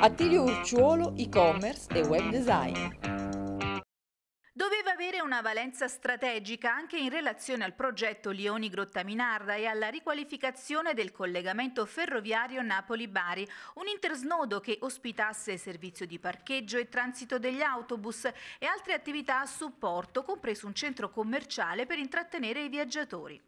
Attilio Urciuolo, e-commerce e web design. Doveva avere una valenza strategica anche in relazione al progetto Lioni Grottaminarda e alla riqualificazione del collegamento ferroviario Napoli-Bari, un intersnodo che ospitasse servizio di parcheggio e transito degli autobus e altre attività a supporto, compreso un centro commerciale per intrattenere i viaggiatori.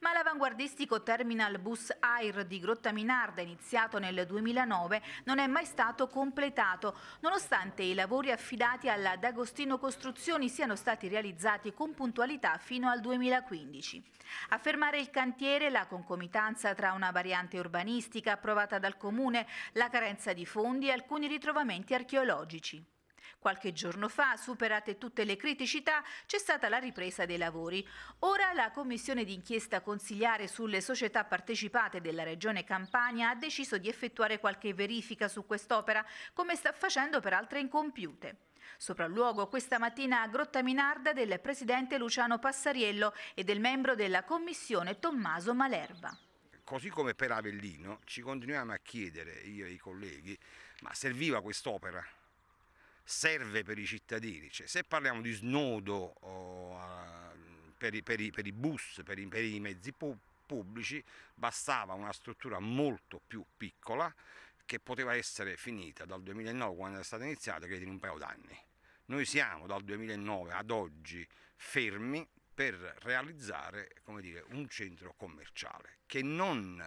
Ma l'avanguardistico terminal bus AIR di Grotta Minarda, iniziato nel 2009, non è mai stato completato, nonostante i lavori affidati alla D'Agostino Costruzioni siano stati realizzati con puntualità fino al 2015. A fermare il cantiere la concomitanza tra una variante urbanistica approvata dal Comune, la carenza di fondi e alcuni ritrovamenti archeologici. Qualche giorno fa, superate tutte le criticità, c'è stata la ripresa dei lavori. Ora la commissione d'inchiesta consigliare sulle società partecipate della Regione Campania ha deciso di effettuare qualche verifica su quest'opera, come sta facendo per altre incompiute. Sopralluogo questa mattina a Grotta Minarda del presidente Luciano Passariello e del membro della commissione Tommaso Malerba. Così come per Avellino ci continuiamo a chiedere, io e i colleghi, ma serviva quest'opera? serve per i cittadini. Cioè, se parliamo di snodo per i, per, i, per, i, bus, per i, per i mezzi pubblici, bastava una struttura molto più piccola che poteva essere finita dal 2009 quando è stata iniziata credo in un paio d'anni. Noi siamo dal 2009 ad oggi fermi per realizzare dire, un centro commerciale che non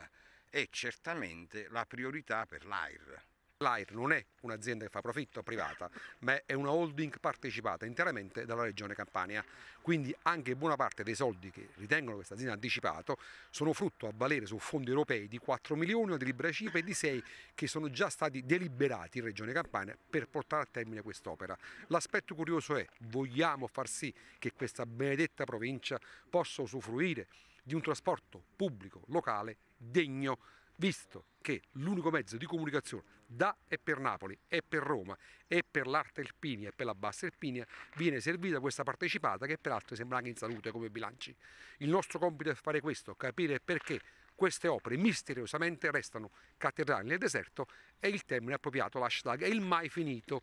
è certamente la priorità per l'AIR. L'AIR non è un'azienda che fa profitto privata, ma è una holding partecipata interamente dalla Regione Campania. Quindi anche buona parte dei soldi che ritengono questa azienda anticipato sono frutto a valere su fondi europei di 4 milioni di libera cipa e di 6 che sono già stati deliberati in Regione Campania per portare a termine quest'opera. L'aspetto curioso è, vogliamo far sì che questa benedetta provincia possa usufruire di un trasporto pubblico locale degno visto che l'unico mezzo di comunicazione da e per Napoli e per Roma e per l'arte alpinia e per la bassa alpinia viene servita questa partecipata che peraltro sembra anche in salute come bilanci. Il nostro compito è fare questo, capire perché queste opere misteriosamente restano cattedrali nel deserto e il termine appropriato, l'hashtag, è il mai finito